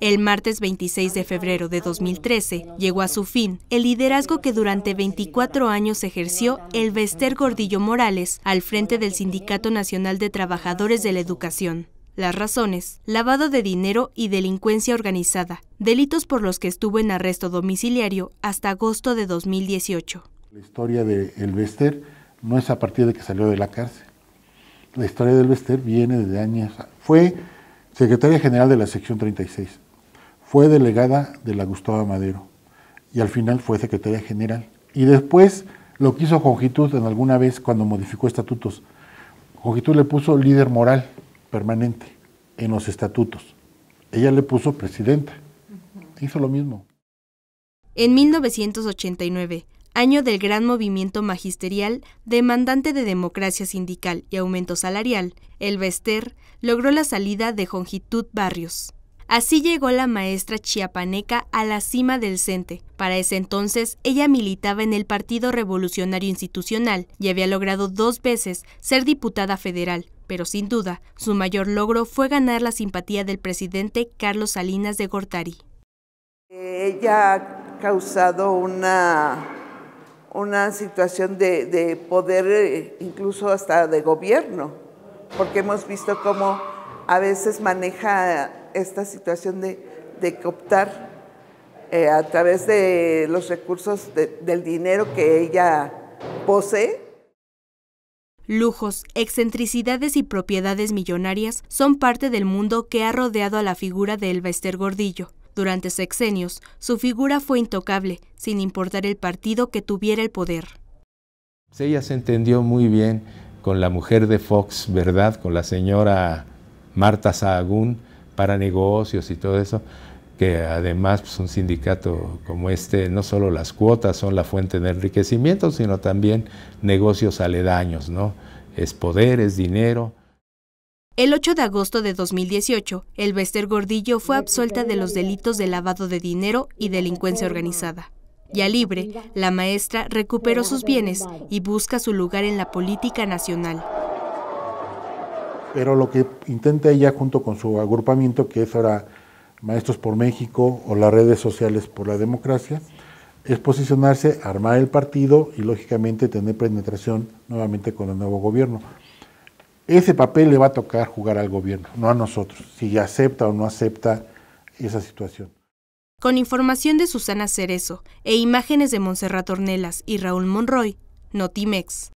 El martes 26 de febrero de 2013 llegó a su fin el liderazgo que durante 24 años ejerció el Vester Gordillo Morales al frente del Sindicato Nacional de Trabajadores de la Educación. Las razones, lavado de dinero y delincuencia organizada, delitos por los que estuvo en arresto domiciliario hasta agosto de 2018. La historia de El Vester no es a partir de que salió de la cárcel. La historia del Vester viene desde años... Fue secretaria general de la sección 36. Fue delegada de la Gustavo Madero y al final fue secretaria general. Y después lo que hizo Jongitud en alguna vez cuando modificó estatutos. Jongitud le puso líder moral permanente en los estatutos. Ella le puso presidenta. Hizo lo mismo. En 1989, año del gran movimiento magisterial demandante de democracia sindical y aumento salarial, el bester logró la salida de Jongitud Barrios. Así llegó la maestra chiapaneca a la cima del CENTE. Para ese entonces, ella militaba en el Partido Revolucionario Institucional y había logrado dos veces ser diputada federal, pero sin duda, su mayor logro fue ganar la simpatía del presidente Carlos Salinas de Gortari. Ella ha causado una una situación de, poder, eh, incluso hasta de gobierno, porque hemos visto cómo a veces maneja esta situación de, de cooptar eh, a través de los recursos del dinero que ella posee. Lujos, excentricidades y propiedades millonarias son parte del mundo que ha rodeado a la figura de Elba Gordillo, durante sexenios, su figura fue intocable, sin importar el partido que tuviera el poder. Ella se entendió muy bien con la mujer de Fox, ¿verdad? Con la señora Marta Sahagún para negocios y todo eso, que además pues, un sindicato como este, no solo las cuotas son la fuente de enriquecimiento, sino también negocios aledaños, ¿no? Es poder, es dinero. El 8 de agosto de 2018, el Gordillo fue absuelta de los delitos de lavado de dinero y delincuencia organizada. Ya libre, la maestra recuperó sus bienes y busca su lugar en la política nacional. Pero lo que intenta ella junto con su agrupamiento, que es ahora Maestros por México o las redes sociales por la democracia, es posicionarse, armar el partido y lógicamente tener penetración nuevamente con el nuevo gobierno. Ese papel le va a tocar jugar al gobierno, no a nosotros, si acepta o no acepta esa situación. Con información de Susana Cerezo e imágenes de Monserrat Ornelas y Raúl Monroy, Notimex.